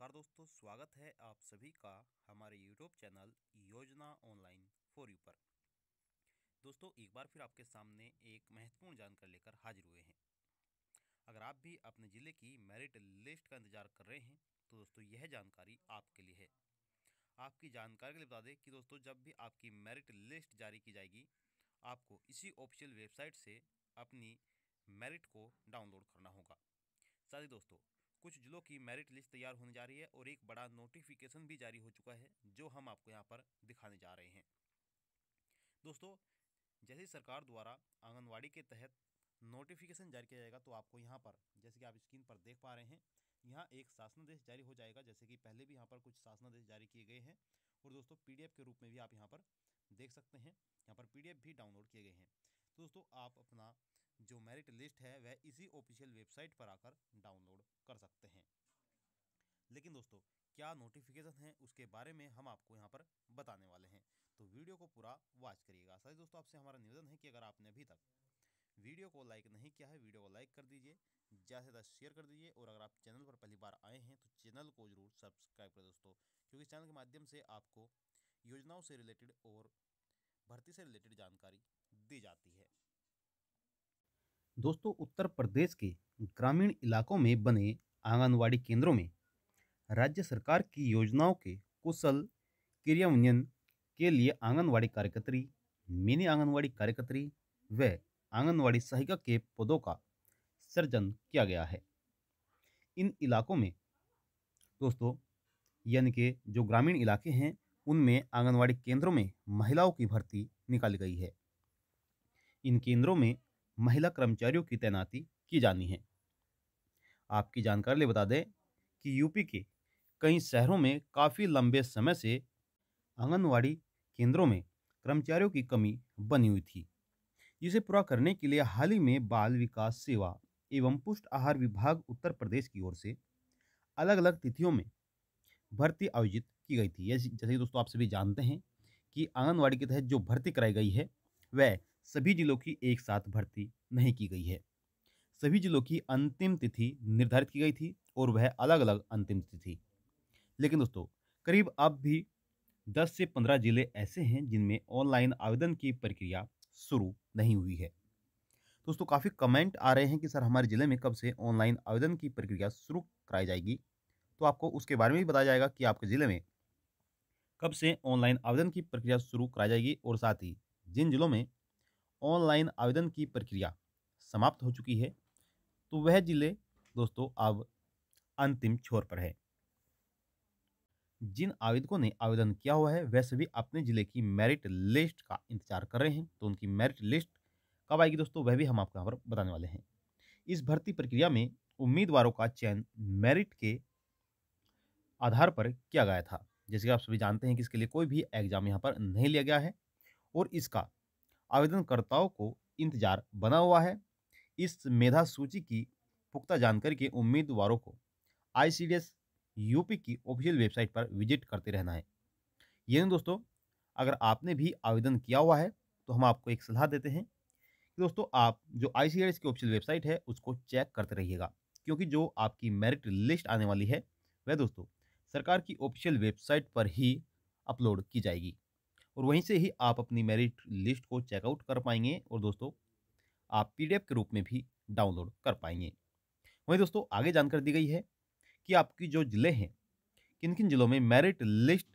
नमस्कार दोस्तों स्वागत है आप सभी का हमारे YouTube channel Yojana online for you पर दोस्तों एक बार फिर आपके सामने एक महत्वपूर्ण जानकारी लेकर हाजिर हुए हैं अगर आप भी अपने ज़िले की मेरिट लिस्ट का इंतज़ार कर रहे हैं तो दोस्तों यह जानकारी आपके लिए है आपकी जानकारी के लिए बता दें कि दोस्तों जब भी आपकी मेरिट लिस्ट जारी की जाएगी आपको इसी ऑफिशियल वेबसाइट से अपनी मेरिट को डाउनलोड करना होगा साथ ही दोस्तों कुछ जिलों की मेरिट लिस्ट तैयार होने जा रही है और एक बड़ा नोटिफिकेशन भी जारी हो चुका है जो हम आपको यहाँ पर दिखाने जा रहे हैं दोस्तों जैसे सरकार द्वारा आंगनवाड़ी के तहत नोटिफिकेशन जारी किया जाएगा तो आपको यहाँ पर जैसे कि आप स्क्रीन पर देख पा रहे हैं यहाँ एक शासनादेश जारी हो जाएगा जैसे कि पहले भी यहाँ पर कुछ शासनादेश जारी किए गए हैं और दोस्तों पीडीएफ के रूप में भी आप यहाँ पर देख सकते हैं यहाँ पर पीडीएफ भी डाउनलोड किए गए हैं तो दोस्तों आप अपना जो मेरिट लिस्ट है वह इसी ऑफिशियल वेबसाइट पर आकर डाउनलोड कर सकते हैं लेकिन दोस्तों क्या नोटिफिकेशन है उसके बारे में हम आपको यहाँ पर बताने वाले हैं तो वीडियो को पूरा वॉच करिएगा सर दोस्तों आपसे हमारा निवेदन है कि अगर आपने अभी तक वीडियो को लाइक नहीं किया है वीडियो को लाइक कर दीजिए ज़्यादा से ज़्यादा शेयर कर दीजिए और अगर आप चैनल पर पहली बार आए हैं तो चैनल को ज़रूर सब्सक्राइब करें दोस्तों क्योंकि चैनल के माध्यम से आपको योजनाओं से रिलेटेड और भर्ती से रिलेटेड जानकारी दी जाती है दोस्तों उत्तर प्रदेश के ग्रामीण इलाकों में बने आंगनवाड़ी केंद्रों में राज्य सरकार की योजनाओं के कुशल क्रियान्वयन के लिए आंगनवाड़ी कार्यकर्त्री मिनी आंगनवाड़ी कार्यकर्त्री व आंगनवाड़ी सहायिका के पदों का सृजन किया गया है इन इलाकों में दोस्तों यानी कि जो ग्रामीण इलाके हैं उनमें आंगनवाड़ी केंद्रों में महिलाओं की भर्ती निकाली गई है इन केंद्रों में महिला कर्मचारियों की तैनाती की जानी है आपकी जानकारी बता दें कि यूपी के कई शहरों में काफ़ी लंबे समय से आंगनवाड़ी केंद्रों में कर्मचारियों की कमी बनी हुई थी जिसे पूरा करने के लिए हाल ही में बाल विकास सेवा एवं पुष्ट आहार विभाग उत्तर प्रदेश की ओर से अलग अलग तिथियों में भर्ती आयोजित की गई थी जैसे कि दोस्तों आप सभी जानते हैं कि आंगनवाड़ी के तहत जो भर्ती कराई गई है वह सभी जिलों की एक साथ भर्ती नहीं की गई है सभी जिलों की अंतिम तिथि निर्धारित की गई थी और वह अलग अलग अंतिम तिथि लेकिन दोस्तों करीब अब भी 10 से 15 जिले ऐसे हैं जिनमें ऑनलाइन आवेदन की प्रक्रिया शुरू नहीं हुई है दोस्तों काफ़ी कमेंट आ रहे हैं कि सर हमारे ज़िले में कब से ऑनलाइन आवेदन की प्रक्रिया शुरू कराई जाएगी तो आपको उसके बारे में भी बताया जाएगा कि आपके ज़िले में कब से ऑनलाइन आवेदन की प्रक्रिया शुरू कराई जाएगी और साथ ही जिन जिलों में ऑनलाइन आवेदन की प्रक्रिया समाप्त हो चुकी है तो वह जिले दोस्तों अब अंतिम छोर पर है जिन आवेदकों ने आवेदन किया हुआ है वह सभी अपने जिले की मेरिट लिस्ट का इंतजार कर रहे हैं तो उनकी मेरिट लिस्ट कब आएगी दोस्तों वह भी हम आपको यहाँ पर बताने वाले हैं इस भर्ती प्रक्रिया में उम्मीदवारों का चयन मेरिट के आधार पर किया गया था जैसे कि आप सभी जानते हैं कि इसके लिए कोई भी एग्जाम यहाँ पर नहीं लिया गया है और इसका आवेदनकर्ताओं को इंतजार बना हुआ है इस मेधा सूची की पुख्ता जानकारी के उम्मीदवारों को आई यूपी की ऑफिशियल वेबसाइट पर विजिट करते रहना है यानी दोस्तों अगर आपने भी आवेदन किया हुआ है तो हम आपको एक सलाह देते हैं कि दोस्तों आप जो आई की ऑफिशियल वेबसाइट है उसको चेक करते रहिएगा क्योंकि जो आपकी मेरिट लिस्ट आने वाली है वह दोस्तों सरकार की ऑफिशियल वेबसाइट पर ही अपलोड की जाएगी और वहीं से ही आप अपनी मेरिट लिस्ट को चेकआउट कर पाएंगे और दोस्तों आप पी के रूप में भी डाउनलोड कर पाएंगे वहीं दोस्तों आगे जानकारी दी गई है कि आपकी जो ज़िले हैं किन किन ज़िलों में मेरिट लिस्ट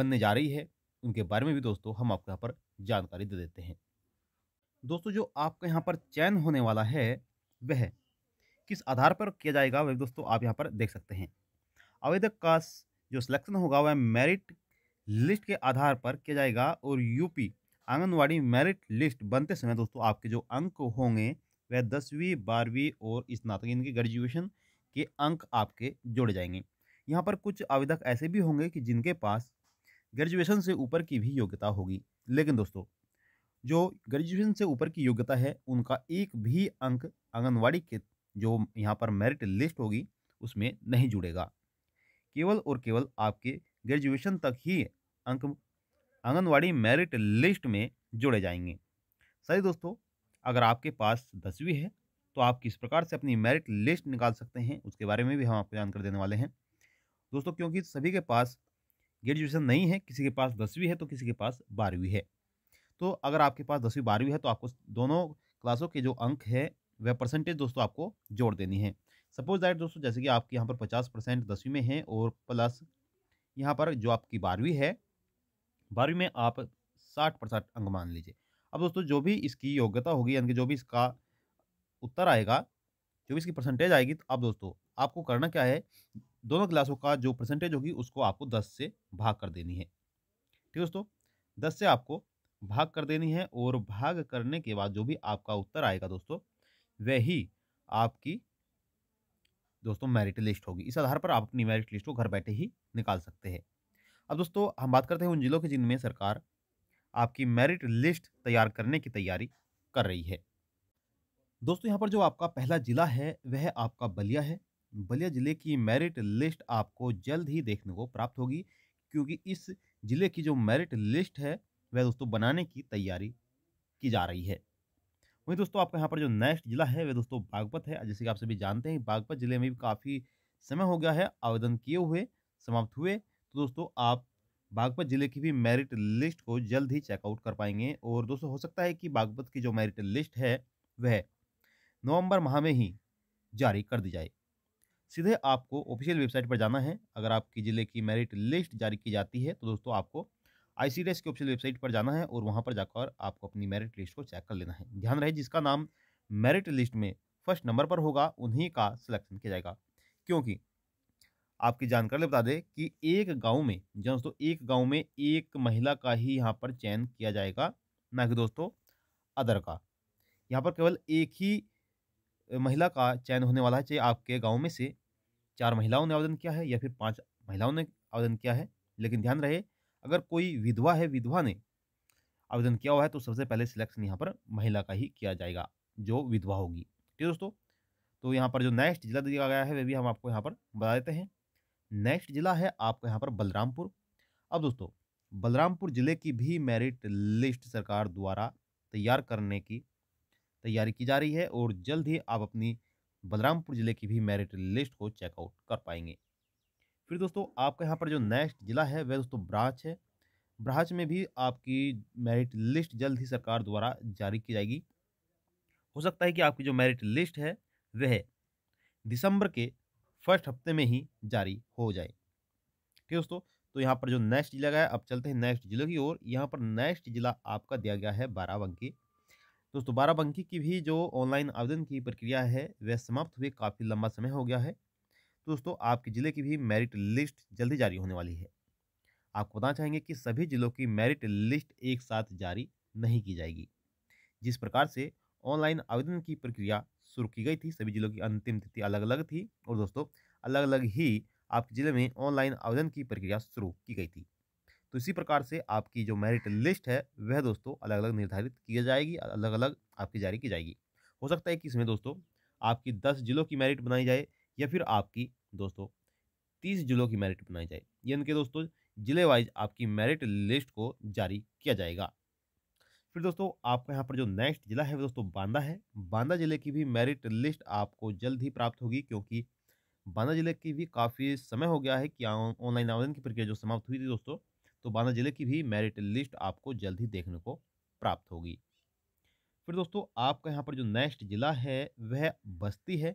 बनने जा रही है उनके बारे में भी दोस्तों हम आपको यहाँ पर जानकारी दे देते हैं दोस्तों जो आपका यहाँ पर चयन होने वाला है वह किस आधार पर किया जाएगा वह दोस्तों आप यहाँ पर देख सकते हैं आवेदक का जो सिलेक्शन होगा वह मेरिट लिस्ट के आधार पर किया जाएगा और यूपी आंगनवाड़ी मेरिट लिस्ट बनते समय दोस्तों आपके जो अंक होंगे वह दसवीं बारहवीं और स्नातक इनके ग्रेजुएशन के अंक आपके जोड़े जाएंगे यहाँ पर कुछ आवेदक ऐसे भी होंगे कि जिनके पास ग्रेजुएशन से ऊपर की भी योग्यता होगी लेकिन दोस्तों जो ग्रेजुएशन से ऊपर की योग्यता है उनका एक भी अंक आंगनवाड़ी के जो यहाँ पर मेरिट लिस्ट होगी उसमें नहीं जुड़ेगा केवल और केवल आपके ग्रेजुएशन तक ही अंक आंगनवाड़ी मेरिट लिस्ट में जोड़े जाएंगे सही दोस्तों अगर आपके पास दसवीं है तो आप किस प्रकार से अपनी मेरिट लिस्ट निकाल सकते हैं उसके बारे में भी हम आपको जानकारी देने वाले हैं दोस्तों क्योंकि सभी के पास ग्रेजुएशन नहीं है किसी के पास दसवीं है तो किसी के पास बारहवीं है तो अगर आपके पास दसवीं बारहवीं है तो आपको दोनों क्लासों के जो अंक है वह परसेंटेज दोस्तों आपको जोड़ देनी है सपोज दैट दोस्तों जैसे कि आपके यहाँ पर पचास परसेंट दसवीं में है और प्लस यहाँ पर जो आपकी बारहवीं है बारहवीं में आप साठ परसेंट अंक मान लीजिए अब दोस्तों जो भी इसकी योग्यता होगी यानी कि जो भी इसका उत्तर आएगा जो भी इसकी परसेंटेज आएगी तो अब दोस्तों आपको करना क्या है दोनों क्लासों का जो परसेंटेज होगी उसको आपको दस से भाग कर देनी है ठीक है दोस्तों दस से आपको भाग कर देनी है और भाग करने के बाद जो भी आपका उत्तर आएगा दोस्तों वही आपकी दोस्तों मेरिट लिस्ट होगी इस आधार पर आप अपनी मेरिट लिस्ट को घर बैठे ही निकाल सकते हैं अब दोस्तों हम बात करते हैं उन जिलों की जिनमें सरकार आपकी मेरिट लिस्ट तैयार करने की तैयारी कर रही है दोस्तों यहाँ पर जो आपका पहला ज़िला है वह आपका बलिया है बलिया ज़िले की मेरिट लिस्ट आपको जल्द ही देखने को प्राप्त होगी क्योंकि इस ज़िले की जो मेरिट लिस्ट है वह दोस्तों बनाने की तैयारी की जा रही है वहीं दोस्तों आपका यहाँ पर जो नेक्स्ट जिला है वह दोस्तों बागपत है जैसे कि आप सभी जानते हैं बागपत जिले में भी काफ़ी समय हो गया है आवेदन किए हुए समाप्त हुए तो दोस्तों आप बागपत जिले की भी मेरिट लिस्ट को जल्द ही चेकआउट कर पाएंगे और दोस्तों हो सकता है कि बागपत की जो मेरिट लिस्ट है वह नवंबर माह में ही जारी कर दी जाए सीधे आपको ऑफिशियल वेबसाइट पर जाना है अगर आपकी ज़िले की मेरिट लिस्ट जारी की जाती है तो दोस्तों आपको सी की ऑफिशियल वेबसाइट पर जाना है और वहाँ पर जाकर आपको अपनी मेरिट लिस्ट को चेक कर लेना है ध्यान रहे जिसका नाम मेरिट लिस्ट में फर्स्ट नंबर पर होगा उन्हीं का सिलेक्शन किया जाएगा क्योंकि आपकी जानकारी बता दें कि एक गांव में जो दोस्तों एक गांव में एक महिला का ही यहाँ पर चयन किया जाएगा ना कि दोस्तों अदर का यहाँ पर केवल एक ही महिला का चयन होने वाला है चाहे आपके गांव में से चार महिलाओं ने आवेदन किया है या फिर पांच महिलाओं ने आवेदन किया है लेकिन ध्यान रहे अगर कोई विधवा है विधवा ने आवेदन किया हुआ है तो सबसे पहले सिलेक्शन यहाँ पर महिला का ही किया जाएगा जो विधवा होगी ठीक है दोस्तों तो यहाँ पर जो नेक्स्ट जिला दिया गया है वह भी हम आपको यहाँ पर बता देते हैं नेक्स्ट जिला है आपका यहाँ पर बलरामपुर अब दोस्तों बलरामपुर जिले की भी मेरिट लिस्ट सरकार द्वारा तैयार करने की तैयारी की जा रही है और जल्द ही आप अपनी बलरामपुर जिले की भी मेरिट लिस्ट को चेकआउट कर पाएंगे फिर दोस्तों आपका यहाँ पर जो नेक्स्ट ज़िला है वह दोस्तों ब्रांच है ब्रांच में भी आपकी मेरिट लिस्ट जल्द ही सरकार द्वारा जारी की जाएगी हो सकता है कि आपकी जो मेरिट लिस्ट है वह दिसंबर के फर्स्ट हफ्ते में ही जारी हो जाए ठीक है दोस्तों तो यहाँ पर जो नेक्स्ट जिला है अब चलते हैं नेक्स्ट जिले की ओर यहाँ पर नेक्स्ट जिला आपका दिया गया है बाराबंकी दोस्तों बाराबंकी की भी जो ऑनलाइन आवेदन की प्रक्रिया है वह समाप्त हुए काफ़ी लंबा समय हो गया है तो दोस्तों आपके ज़िले की भी मेरिट लिस्ट जल्दी जारी होने वाली है आपको बताना चाहेंगे कि सभी ज़िलों की मेरिट लिस्ट एक साथ जारी नहीं की जाएगी जिस प्रकार से ऑनलाइन आवेदन की प्रक्रिया शुरू की गई थी सभी ज़िलों की अंतिम तिथि अलग अलग थी और दोस्तों अलग अलग ही आपके ज़िले में ऑनलाइन आवेदन की प्रक्रिया शुरू की गई थी तो इसी प्रकार से आपकी जो मेरिट लिस्ट है वह दोस्तों अलग अलग निर्धारित की जाएगी अलग अलग आपकी जारी की जाएगी हो सकता है कि इसमें दोस्तों आपकी दस जिलों की मेरिट बनाई जाए या फिर आपकी दोस्तों तीस जिलों की मेरिट बनाई जाए यानी कि दोस्तों जिले वाइज आपकी मेरिट लिस्ट को जारी किया जाएगा फिर दोस्तों आपका यहाँ पर जो नेक्स्ट जिला है वो दोस्तों बांदा है बांदा जिले की भी मेरिट लिस्ट आपको जल्द ही प्राप्त होगी क्योंकि बांदा जिले की भी काफ़ी समय हो गया है कि ऑनलाइन आवेदन की प्रक्रिया जो समाप्त हुई थी दोस्तों तो बांदा जिले की भी मेरिट लिस्ट आपको जल्द ही देखने को प्राप्त होगी फिर दोस्तों आपका यहाँ पर जो नेक्स्ट जिला है वह बस्ती है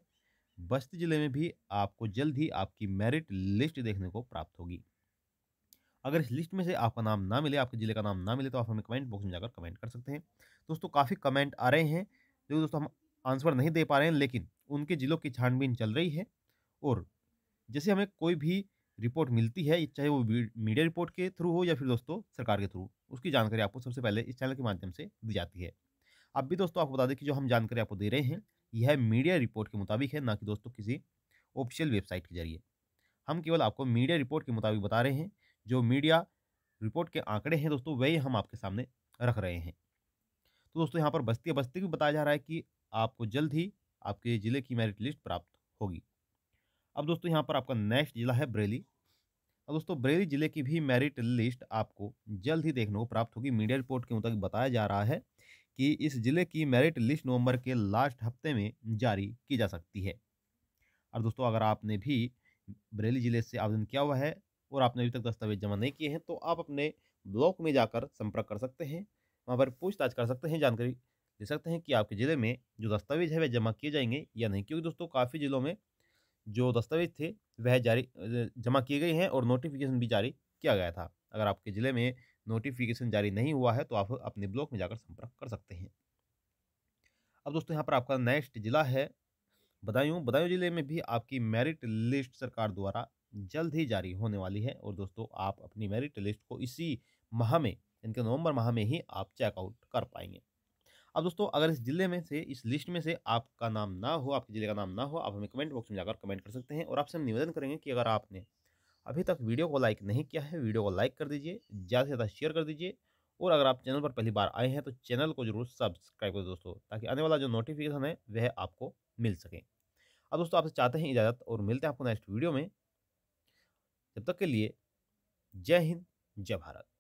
बस्ती ज़िले में भी आपको जल्द ही आपकी मेरिट लिस्ट देखने को प्राप्त होगी अगर इस लिस्ट में से आपका नाम ना मिले आपके ज़िले का नाम ना मिले तो आप हमें कमेंट बॉक्स में जाकर कमेंट कर सकते हैं दोस्तों काफ़ी कमेंट आ रहे हैं जो दोस्तों हम आंसर नहीं दे पा रहे हैं लेकिन उनके ज़िलों की छानबीन चल रही है और जैसे हमें कोई भी रिपोर्ट मिलती है चाहे वो मीडिया रिपोर्ट के थ्रू हो या फिर दोस्तों सरकार के थ्रू उसकी जानकारी आपको सबसे पहले इस चैनल के माध्यम से दी जाती है अब भी दोस्तों आपको बता दें कि जो हम जानकारी आपको दे रहे हैं यह मीडिया रिपोर्ट के मुताबिक है ना कि दोस्तों किसी ऑफिशियल वेबसाइट के जरिए हम केवल आपको मीडिया रिपोर्ट के मुताबिक बता रहे हैं जो मीडिया रिपोर्ट के आंकड़े हैं दोस्तों वही हम आपके सामने रख रहे हैं तो दोस्तों यहाँ पर बस्ती बस्ती भी बताया जा रहा है कि आपको जल्द ही आपके ज़िले की मेरिट लिस्ट प्राप्त होगी अब दोस्तों यहाँ पर आपका नेक्स्ट ज़िला है बरेली अब दोस्तों बरेली ज़िले की भी मेरिट लिस्ट आपको जल्द ही देखने को प्राप्त होगी मीडिया रिपोर्ट के मुताबिक बताया जा रहा है कि इस ज़िले की मेरिट लिस्ट नवंबर के लास्ट हफ्ते में जारी की जा सकती है और दोस्तों अगर आपने भी बरेली ज़िले से आवेदन किया हुआ है और आपने अभी तक दस्तावेज जमा नहीं किए हैं तो आप अपने ब्लॉक में जाकर संपर्क कर सकते हैं वहाँ पर पूछताछ कर सकते हैं जानकारी ले सकते हैं कि आपके ज़िले में जो दस्तावेज है वह जमा किए जाएंगे या नहीं क्योंकि दोस्तों काफ़ी ज़िलों में जो दस्तावेज थे वह जारी जमा किए गए हैं और नोटिफिकेशन भी जारी किया गया था अगर आपके ज़िले में नोटिफिकेशन जारी नहीं हुआ है तो आप अपने ब्लॉक में जाकर संपर्क कर सकते हैं अब दोस्तों यहाँ पर आपका नेक्स्ट जिला है बदायूं बदायूं जिले में भी आपकी मेरिट लिस्ट सरकार द्वारा जल्द ही जारी होने वाली है और दोस्तों आप अपनी मेरिट लिस्ट को इसी माह में इनके नवंबर माह में ही आप चेकआउट कर पाएंगे अब दोस्तों अगर इस जिले में से इस लिस्ट में से आपका नाम ना हो आपके ज़िले का नाम ना हो आप हमें कमेंट बॉक्स में जाकर कमेंट कर सकते हैं और आपसे हम निवेदन करेंगे कि अगर आपने अभी तक वीडियो को लाइक नहीं किया है वीडियो को लाइक कर दीजिए ज़्यादा से ज़्यादा शेयर कर दीजिए और अगर आप चैनल पर पहली बार आए हैं तो चैनल को जरूर सब्सक्राइब करें दोस्तों ताकि आने वाला जो नोटिफिकेशन है वह आपको मिल सके अब दोस्तों आपसे चाहते हैं इजाज़त और मिलते हैं आपको नेक्स्ट वीडियो में जब तक के लिए जय हिंद जय भारत